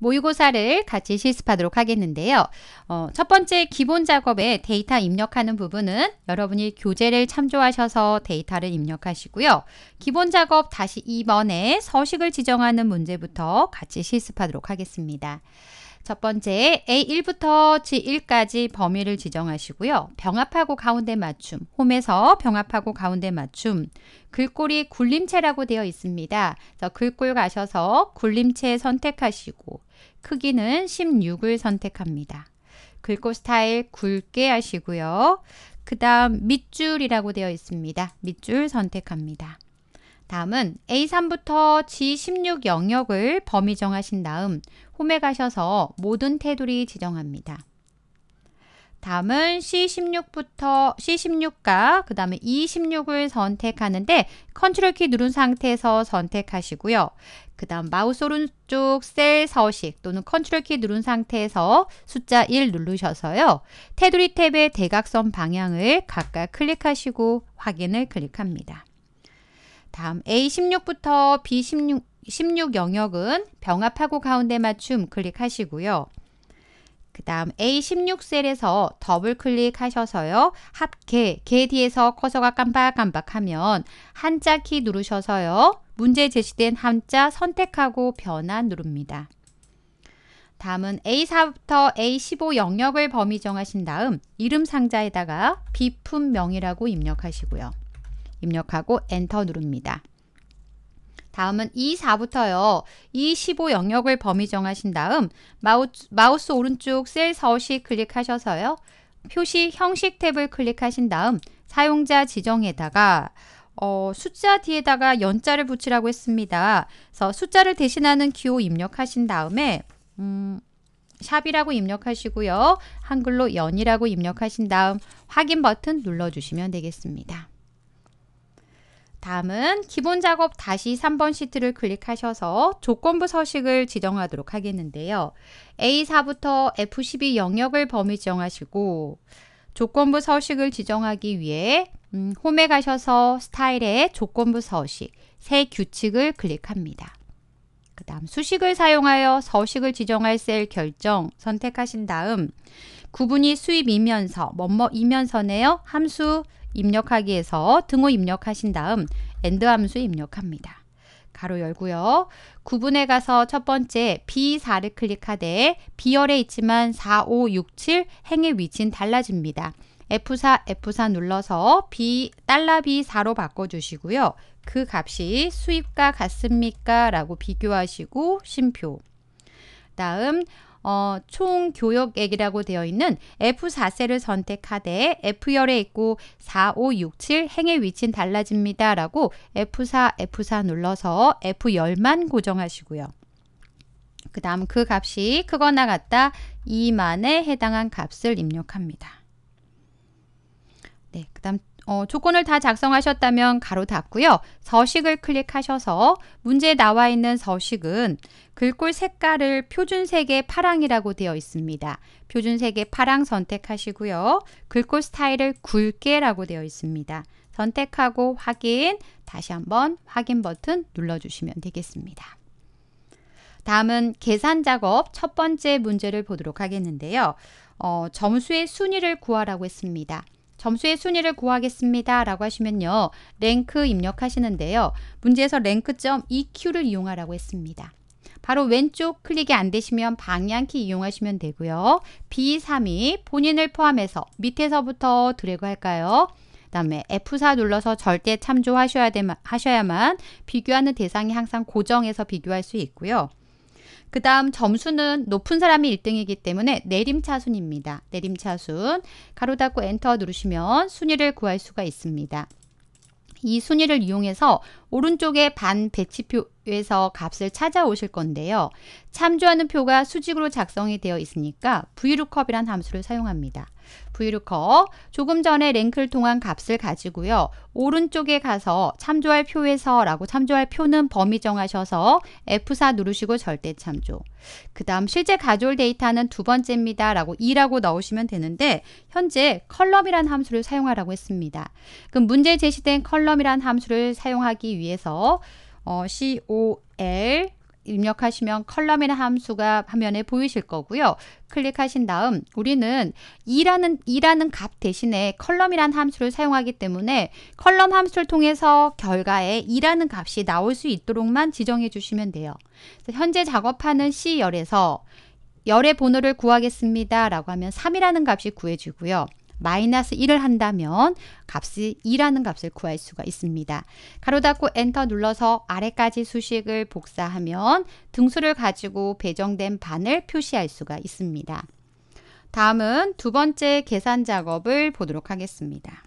모의고사를 같이 실습하도록 하겠는데요. 어, 첫 번째 기본 작업에 데이터 입력하는 부분은 여러분이 교재를 참조하셔서 데이터를 입력하시고요. 기본 작업 다시 2번에 서식을 지정하는 문제부터 같이 실습하도록 하겠습니다. 첫 번째 A1부터 G1까지 범위를 지정하시고요. 병합하고 가운데 맞춤, 홈에서 병합하고 가운데 맞춤, 글꼴이 굴림체라고 되어 있습니다. 그래서 글꼴 가셔서 굴림체 선택하시고 크기는 16을 선택합니다. 글꼴 스타일 굵게 하시고요. 그 다음 밑줄이라고 되어 있습니다. 밑줄 선택합니다. 다음은 A3부터 G16 영역을 범위 정하신 다음 홈에 가셔서 모든 테두리 지정합니다. 다음은 C16부터 C16과 그 다음에 E16을 선택하는데 컨트롤 키 누른 상태에서 선택하시고요. 그 다음 마우스 오른쪽 셀 서식 또는 컨트롤 키 누른 상태에서 숫자 1 누르셔서요. 테두리 탭의 대각선 방향을 각각 클릭하시고 확인을 클릭합니다. 다음 A16부터 B16 16 영역은 병합하고 가운데 맞춤 클릭하시고요. 그 다음 A16셀에서 더블 클릭하셔서요. 합계, 개 뒤에서 커서가 깜박깜박하면 한자 키 누르셔서요. 문제 제시된 한자 선택하고 변환 누릅니다. 다음은 A4부터 A15 영역을 범위 정하신 다음 이름 상자에다가 비품명이라고 입력하시고요. 입력하고 엔터 누릅니다. 다음은 E4부터요. E15 영역을 범위 정하신 다음 마우스, 마우스 오른쪽 셀 서식 클릭하셔서요. 표시 형식 탭을 클릭하신 다음 사용자 지정에다가 어, 숫자 뒤에다가 연자를 붙이라고 했습니다. 그래서 숫자를 대신하는 기호 입력하신 다음에 음, 샵이라고 입력하시고요. 한글로 연이라고 입력하신 다음 확인 버튼 눌러주시면 되겠습니다. 다음은 기본 작업 다시 3번 시트를 클릭하셔서 조건부 서식을 지정하도록 하겠는데요. A4부터 F12 영역을 범위 지정하시고 조건부 서식을 지정하기 위해 음, 홈에 가셔서 스타일에 조건부 서식, 새 규칙을 클릭합니다. 그 다음 수식을 사용하여 서식을 지정할 셀 결정 선택하신 다음 구분이 수입이면서, 뭐뭐이면서네요. 함수 입력하기에서 등호 입력하신 다음 AND 함수 입력합니다. 가로 열고요. 구분에 가서 첫 번째 B4를 클릭하되 B열에 있지만 4, 5, 6, 7 행의 위치는 달라집니다. F4, F4 눌러서 B, 달러 B4로 바꿔주시고요. 그 값이 수입과 같습니까? 라고 비교하시고 심표. 다음 어, 총 교역액이라고 되어 있는 F4셀을 선택하되 F열에 있고 4, 5, 6, 7 행의 위치는 달라집니다. 라고 F4, F4 눌러서 F열만 고정하시고요. 그 다음 그 값이 크거나 같다 2만에 해당한 값을 입력합니다. 네, 그 다음 어, 조건을 다 작성하셨다면 가로 닫고요. 서식을 클릭하셔서 문제에 나와 있는 서식은 글꼴 색깔을 표준색의 파랑이라고 되어 있습니다. 표준색의 파랑 선택하시고요. 글꼴 스타일을 굵게라고 되어 있습니다. 선택하고 확인, 다시 한번 확인 버튼 눌러주시면 되겠습니다. 다음은 계산 작업 첫 번째 문제를 보도록 하겠는데요. 어, 점수의 순위를 구하라고 했습니다. 점수의 순위를 구하겠습니다. 라고 하시면요. 랭크 입력하시는데요. 문제에서 랭크 EQ를 이용하라고 했습니다. 바로 왼쪽 클릭이 안 되시면 방향키 이용하시면 되고요. B3이 본인을 포함해서 밑에서부터 드래그 할까요? 그 다음에 F4 눌러서 절대 참조하셔야 되, 하셔야만 비교하는 대상이 항상 고정해서 비교할 수 있고요. 그 다음 점수는 높은 사람이 1등이기 때문에 내림차순입니다. 내림차순 가로 닫고 엔터 누르시면 순위를 구할 수가 있습니다. 이 순위를 이용해서 오른쪽에 반 배치표에서 값을 찾아오실 건데요. 참조하는 표가 수직으로 작성이 되어 있으니까 v l o o 이란 함수를 사용합니다. 브이유커 조금 전에 랭를 통한 값을 가지고요. 오른쪽에 가서 참조할 표에서 라고 참조할 표는 범위 정하셔서 F4 누르시고 절대 참조. 그 다음 실제 가져올 데이터는 두 번째입니다. E 라고 2라고 넣으시면 되는데 현재 컬럼이란 함수를 사용하라고 했습니다. 그럼 문제 제시된 컬럼이란 함수를 사용하기 위해서 어, COL 입력하시면 컬럼이나 함수가 화면에 보이실 거고요. 클릭하신 다음 우리는 2라는, 2라는 값 대신에 컬럼이란 함수를 사용하기 때문에 컬럼 함수를 통해서 결과에 2라는 값이 나올 수 있도록만 지정해 주시면 돼요. 현재 작업하는 C열에서 열의 번호를 구하겠습니다. 라고 하면 3이라는 값이 구해지고요. 마이너스 1을 한다면 값이 2라는 값을 구할 수가 있습니다. 가로 닫고 엔터 눌러서 아래까지 수식을 복사하면 등수를 가지고 배정된 반을 표시할 수가 있습니다. 다음은 두 번째 계산 작업을 보도록 하겠습니다.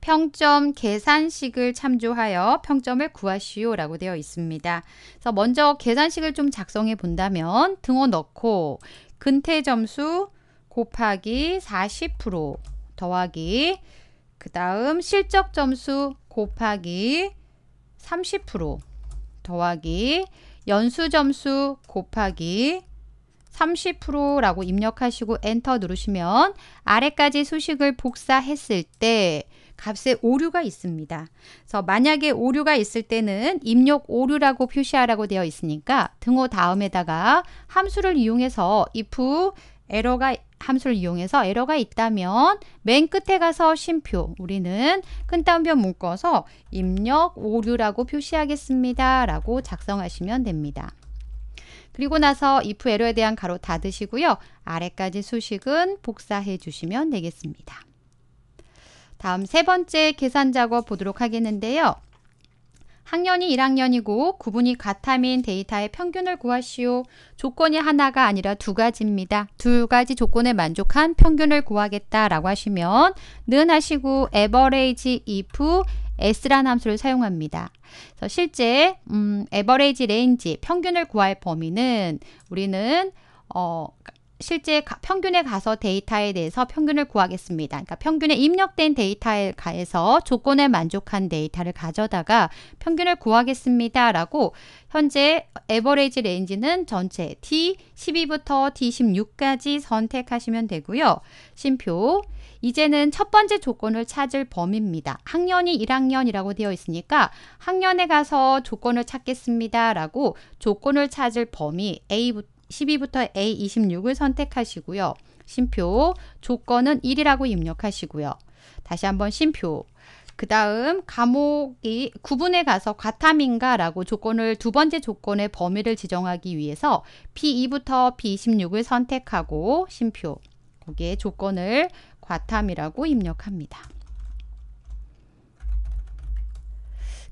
평점 계산식을 참조하여 평점을 구하시오 라고 되어 있습니다. 그래서 먼저 계산식을 좀 작성해 본다면 등호 넣고 근태 점수 곱하기 40% 더하기 그 다음 실적 점수 곱하기 30% 더하기 연수 점수 곱하기 30%라고 입력하시고 엔터 누르시면 아래까지 수식을 복사했을 때 값에 오류가 있습니다. 그래서 만약에 오류가 있을 때는 입력 오류라고 표시하라고 되어 있으니까 등호 다음에다가 함수를 이용해서 if 에러가 함수를 이용해서 에러가 있다면 맨 끝에 가서 쉼표 우리는 큰 따옴표 묶어서 입력 오류라고 표시하겠습니다. 라고 작성하시면 됩니다. 그리고 나서 if 에러에 대한 가로 닫으시고요. 아래까지 수식은 복사해 주시면 되겠습니다. 다음 세 번째 계산 작업 보도록 하겠는데요. 학년이 1학년이고 구분이 같아민 데이터의 평균을 구하시오. 조건이 하나가 아니라 두 가지입니다. 두 가지 조건에 만족한 평균을 구하겠다라고 하시면 는 하시고 average if s란 함수를 사용합니다. 그래서 실제 음, average range 평균을 구할 범위는 우리는 어, 실제 평균에 가서 데이터에 대해서 평균을 구하겠습니다. 그러니까 평균에 입력된 데이터에 가해서 조건에 만족한 데이터를 가져다가 평균을 구하겠습니다. 라고 현재 에버레이지 레인지는 전체 D12부터 D16까지 선택하시면 되고요. 심표 이제는 첫 번째 조건을 찾을 범위입니다. 학년이 1학년이라고 되어 있으니까 학년에 가서 조건을 찾겠습니다. 라고 조건을 찾을 범위 A부터 12부터 A26을 선택하시고요. 심표 조건은 1이라고 입력하시고요. 다시 한번 심표 그 다음 감옥이 구분에 가서 과탐인가 라고 조건을 두 번째 조건의 범위를 지정하기 위해서 B2부터 B26을 선택하고 심표 거기에 조건을 과탐이라고 입력합니다.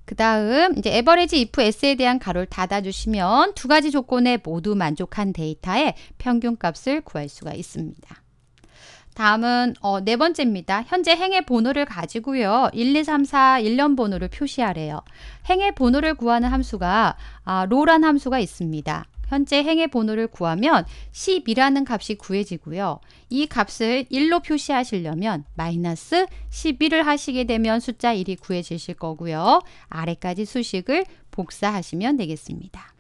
그 다음 이제 에버리지 if s에 대한 가로를 닫아주시면 두 가지 조건에 모두 만족한 데이터의 평균값을 구할 수가 있습니다. 다음은 어, 네 번째입니다. 현재 행의 번호를 가지고요. 1, 2, 3, 4, 1년 번호를 표시하래요. 행의 번호를 구하는 함수가 아, 로란 함수가 있습니다. 현재 행의 번호를 구하면 10이라는 값이 구해지고요. 이 값을 1로 표시하시려면 마이너스 11을 하시게 되면 숫자 1이 구해지실 거고요. 아래까지 수식을 복사하시면 되겠습니다.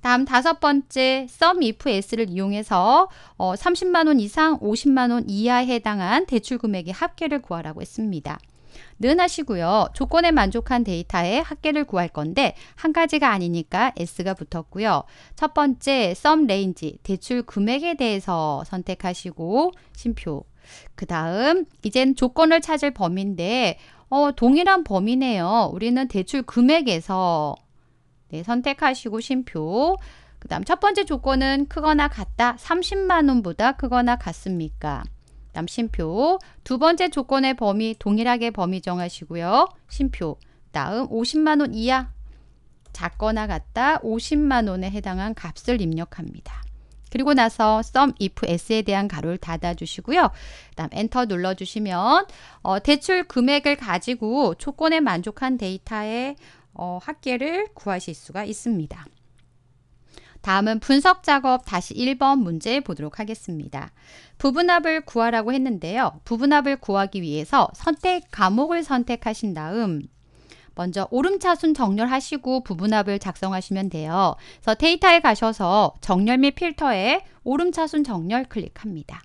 다음 다섯 번째 sum if s를 이용해서 어, 30만원 이상 50만원 이하에 해당한 대출 금액의 합계를 구하라고 했습니다. 는 하시고요. 조건에 만족한 데이터에 합계를 구할 건데 한 가지가 아니니까 S가 붙었고요. 첫 번째 썸 레인지 대출 금액에 대해서 선택하시고 심표 그 다음 이젠 조건을 찾을 범위인데 어, 동일한 범위네요. 우리는 대출 금액에서 네, 선택하시고 심표 그 다음 첫 번째 조건은 크거나 같다. 30만원보다 크거나 같습니까? 다음 심표 두 번째 조건의 범위 동일하게 범위 정하시고요. 심표 다음 50만원 이하 작거나 같다 50만원에 해당한 값을 입력합니다. 그리고 나서 sum if s에 대한 가로를 닫아주시고요. 다음 엔터 눌러주시면 어, 대출 금액을 가지고 조건에 만족한 데이터의 어, 학계를 구하실 수가 있습니다. 다음은 분석 작업 다시 1번 문제 보도록 하겠습니다. 부분합을 구하라고 했는데요. 부분합을 구하기 위해서 선택 과목을 선택하신 다음 먼저 오름차순 정렬하시고 부분합을 작성하시면 돼요. 그래서 데이터에 가셔서 정렬 및 필터에 오름차순 정렬 클릭합니다.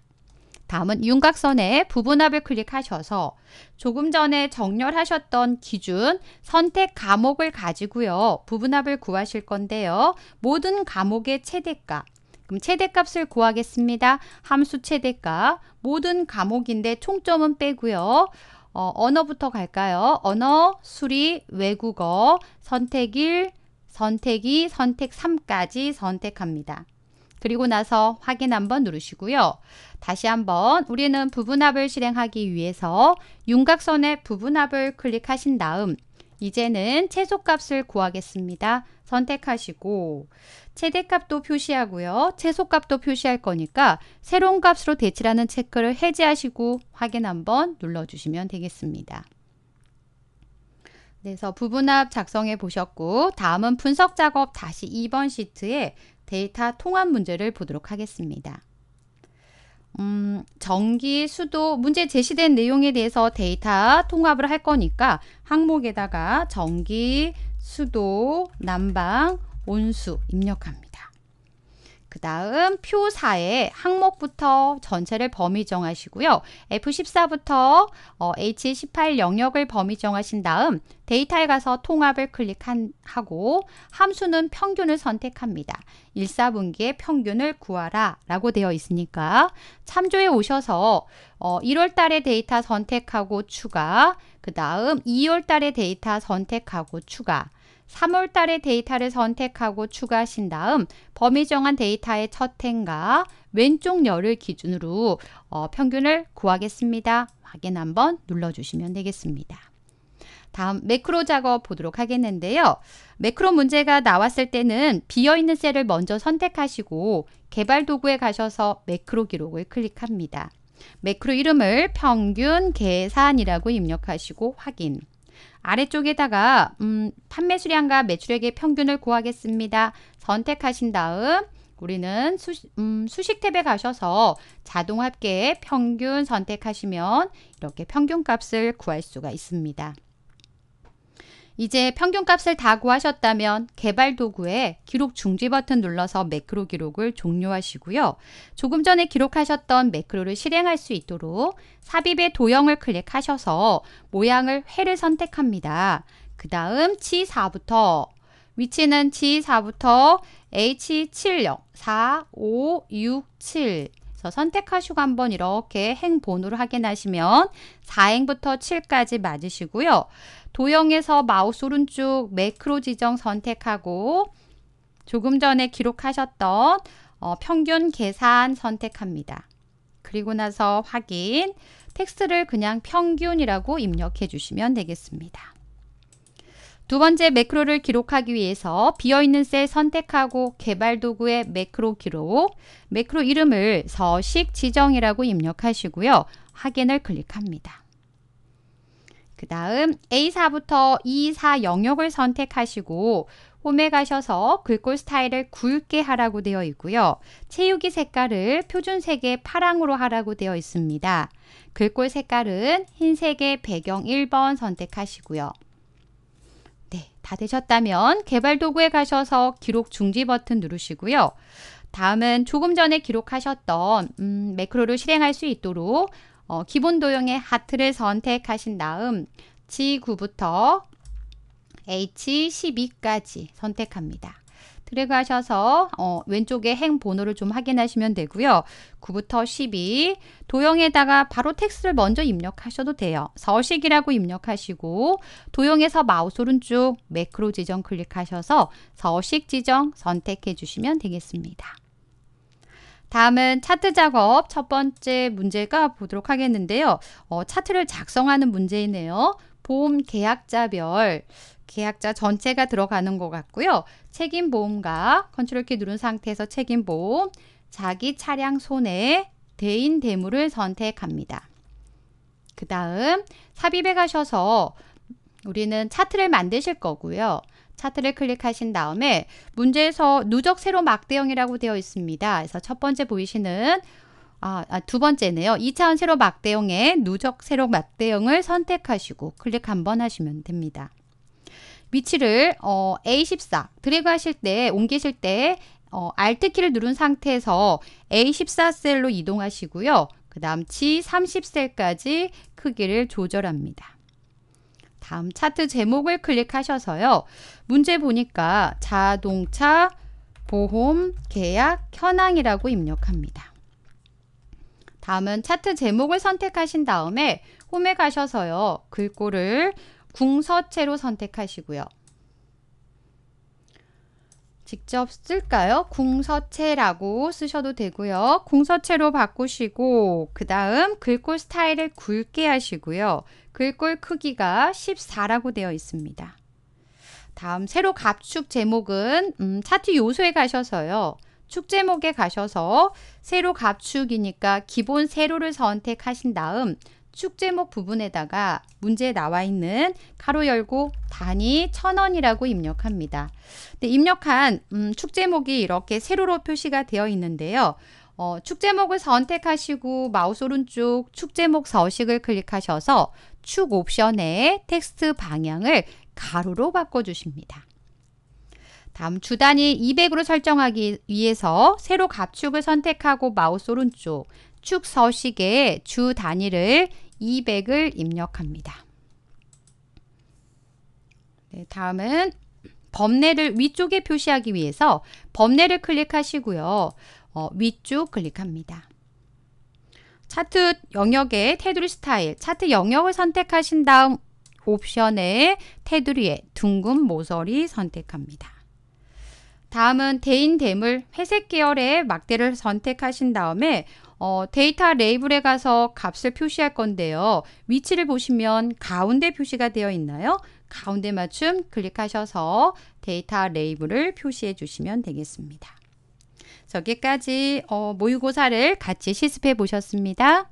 다음은 윤곽선의 부분합을 클릭하셔서 조금 전에 정렬하셨던 기준 선택 과목을 가지고요. 부분합을 구하실 건데요. 모든 과목의 최대값 그럼 최대값을 구하겠습니다. 함수 최대값 모든 과목인데 총점은 빼고요. 어, 언어부터 갈까요? 언어, 수리, 외국어, 선택 1, 선택 2, 선택 3까지 선택합니다. 그리고 나서 확인 한번 누르시고요. 다시 한번 우리는 부분합을 실행하기 위해서 윤곽선의 부분합을 클릭하신 다음 이제는 최소값을 구하겠습니다. 선택하시고 최대값도 표시하고요. 최소값도 표시할 거니까 새로운 값으로 대치라는 체크를 해제하시고 확인 한번 눌러주시면 되겠습니다. 그래서 부분합 작성해 보셨고 다음은 분석 작업 다시 2번 시트에 데이터 통합 문제를 보도록 하겠습니다. 음, 전기, 수도, 문제 제시된 내용에 대해서 데이터 통합을 할 거니까 항목에다가 전기, 수도, 난방, 온수 입력합니다. 그 다음 표사에 항목부터 전체를 범위 정하시고요. F14부터 어, H18 영역을 범위 정하신 다음 데이터에 가서 통합을 클릭하고 함수는 평균을 선택합니다. 1사분기의 평균을 구하라 라고 되어 있으니까 참조에 오셔서 어, 1월달의 데이터 선택하고 추가 그 다음 2월달의 데이터 선택하고 추가 3월 달의 데이터를 선택하고 추가하신 다음 범위 정한 데이터의 첫 행과 왼쪽 열을 기준으로 어, 평균을 구하겠습니다. 확인 한번 눌러주시면 되겠습니다. 다음 매크로 작업 보도록 하겠는데요. 매크로 문제가 나왔을 때는 비어있는 셀을 먼저 선택하시고 개발 도구에 가셔서 매크로 기록을 클릭합니다. 매크로 이름을 평균 계산이라고 입력하시고 확인. 아래쪽에다가 음, 판매 수량과 매출액의 평균을 구하겠습니다. 선택하신 다음 우리는 수식, 음, 수식 탭에 가셔서 자동 합계 평균 선택하시면 이렇게 평균값을 구할 수가 있습니다. 이제 평균값을 다 구하셨다면 개발 도구에 기록 중지 버튼 눌러서 매크로 기록을 종료하시고요. 조금 전에 기록하셨던 매크로를 실행할 수 있도록 삽입의 도형을 클릭하셔서 모양을 회를 선택합니다. 그 다음 치4부터 위치는 치4부터 H70 4, 5, 6, 7저 선택하시고 한번 이렇게 행번호를 확인하시면 4행부터 7까지 맞으시고요. 도형에서 마우스 오른쪽 매크로 지정 선택하고 조금 전에 기록하셨던 어, 평균 계산 선택합니다. 그리고 나서 확인, 텍스트를 그냥 평균이라고 입력해 주시면 되겠습니다. 두 번째 매크로를 기록하기 위해서 비어있는 셀 선택하고 개발 도구의 매크로 기록, 매크로 이름을 서식 지정이라고 입력하시고요. 확인을 클릭합니다. 그 다음 A4부터 E4 영역을 선택하시고 홈에 가셔서 글꼴 스타일을 굵게 하라고 되어 있고요. 채우기 색깔을 표준색의 파랑으로 하라고 되어 있습니다. 글꼴 색깔은 흰색의 배경 1번 선택하시고요. 다 되셨다면 개발 도구에 가셔서 기록 중지 버튼 누르시고요. 다음은 조금 전에 기록하셨던 음, 매크로를 실행할 수 있도록 어, 기본 도형의 하트를 선택하신 다음 G9부터 H12까지 선택합니다. 드래그 하셔서 어, 왼쪽에 행 번호를 좀 확인하시면 되고요. 9부터 12 도형에다가 바로 텍스트를 먼저 입력하셔도 돼요. 서식이라고 입력하시고 도형에서 마우스 오른쪽 매크로 지정 클릭하셔서 서식 지정 선택해 주시면 되겠습니다. 다음은 차트 작업 첫 번째 문제가 보도록 하겠는데요. 어, 차트를 작성하는 문제이네요. 보험 계약자별 계약자 전체가 들어가는 것 같고요. 책임보험과 컨트롤키 누른 상태에서 책임보험, 자기 차량 손해, 대인 대물을 선택합니다. 그 다음 삽입에 가셔서 우리는 차트를 만드실 거고요. 차트를 클릭하신 다음에 문제에서 누적 세로 막대형이라고 되어 있습니다. 그래서 첫 번째 보이시는 아, 아, 두 번째네요. 2차원 세로 막대형의 누적 세로 막대형을 선택하시고 클릭 한 번 하시면 됩니다. 위치를 어, A14 드래그 하실 때 옮기실 때 어, Alt 키를 누른 상태에서 A14 셀로 이동하시고요. 그 다음 치 30셀까지 크기를 조절합니다. 다음 차트 제목을 클릭하셔서요. 문제 보니까 자동차 보험 계약 현황이라고 입력합니다. 다음은 차트 제목을 선택하신 다음에 홈에 가셔서요. 글꼴을 궁서체로 선택하시고요. 직접 쓸까요? 궁서체라고 쓰셔도 되고요. 궁서체로 바꾸시고 그 다음 글꼴 스타일을 굵게 하시고요. 글꼴 크기가 14라고 되어 있습니다. 다음 새로 갑축 제목은 음, 차트 요소에 가셔서요. 축 제목에 가셔서 세로 갑축이니까 기본 세로를 선택하신 다음 축제목 부분에다가 문제에 나와 있는 가로 열고 단위 1 0 0 0원이라고 입력합니다. 근 입력한 음, 축제목이 이렇게 세로로 표시가 되어 있는데요. 어, 축제목을 선택하시고 마우스 오른쪽 축제목 서식을 클릭하셔서 축 옵션의 텍스트 방향을 가로로 바꿔주십니다. 다음 주단위 200으로 설정하기 위해서 세로 갑축을 선택하고 마우스 오른쪽 축 서식의 주 단위를 200을 입력합니다. 네, 다음은 범례를 위쪽에 표시하기 위해서 범례를 클릭하시고요. 어, 위쪽 클릭합니다. 차트 영역의 테두리 스타일, 차트 영역을 선택하신 다음 옵션의 테두리에 둥근 모서리 선택합니다. 다음은 대인 대물 회색 계열의 막대를 선택하신 다음에 어, 데이터 레이블에 가서 값을 표시할 건데요. 위치를 보시면 가운데 표시가 되어 있나요? 가운데 맞춤 클릭하셔서 데이터 레이블을 표시해 주시면 되겠습니다. 여기까지 어, 모의고사를 같이 실습해 보셨습니다.